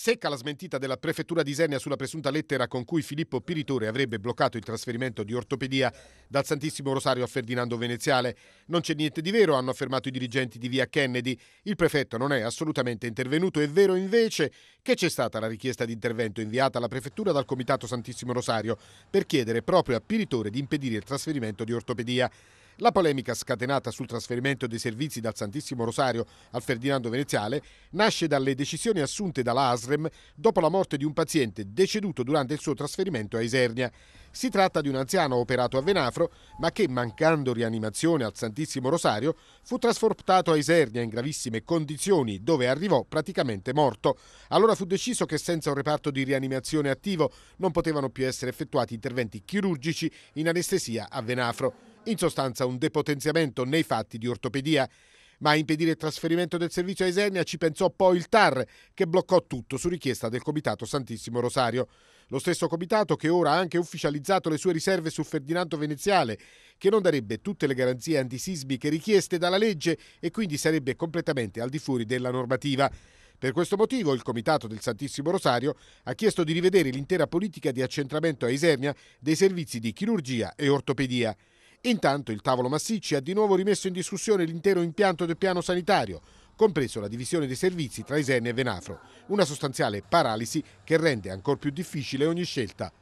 Secca la smentita della prefettura di Isernia sulla presunta lettera con cui Filippo Piritore avrebbe bloccato il trasferimento di ortopedia dal Santissimo Rosario a Ferdinando Veneziale. Non c'è niente di vero, hanno affermato i dirigenti di via Kennedy. Il prefetto non è assolutamente intervenuto. È vero invece che c'è stata la richiesta di intervento inviata alla prefettura dal Comitato Santissimo Rosario per chiedere proprio a Piritore di impedire il trasferimento di ortopedia. La polemica scatenata sul trasferimento dei servizi dal Santissimo Rosario al Ferdinando Veneziale nasce dalle decisioni assunte dalla ASREM dopo la morte di un paziente deceduto durante il suo trasferimento a Isernia. Si tratta di un anziano operato a Venafro, ma che, mancando rianimazione al Santissimo Rosario, fu trasportato a Isernia in gravissime condizioni, dove arrivò praticamente morto. Allora fu deciso che senza un reparto di rianimazione attivo non potevano più essere effettuati interventi chirurgici in anestesia a Venafro. In sostanza un depotenziamento nei fatti di ortopedia. Ma a impedire il trasferimento del servizio a Isernia ci pensò poi il TAR, che bloccò tutto su richiesta del Comitato Santissimo Rosario. Lo stesso Comitato che ora ha anche ufficializzato le sue riserve su Ferdinando Veneziale, che non darebbe tutte le garanzie antisismiche richieste dalla legge e quindi sarebbe completamente al di fuori della normativa. Per questo motivo il Comitato del Santissimo Rosario ha chiesto di rivedere l'intera politica di accentramento a Isernia dei servizi di chirurgia e ortopedia. Intanto il tavolo Massicci ha di nuovo rimesso in discussione l'intero impianto del piano sanitario, compreso la divisione dei servizi tra Isene e Venafro, una sostanziale paralisi che rende ancor più difficile ogni scelta.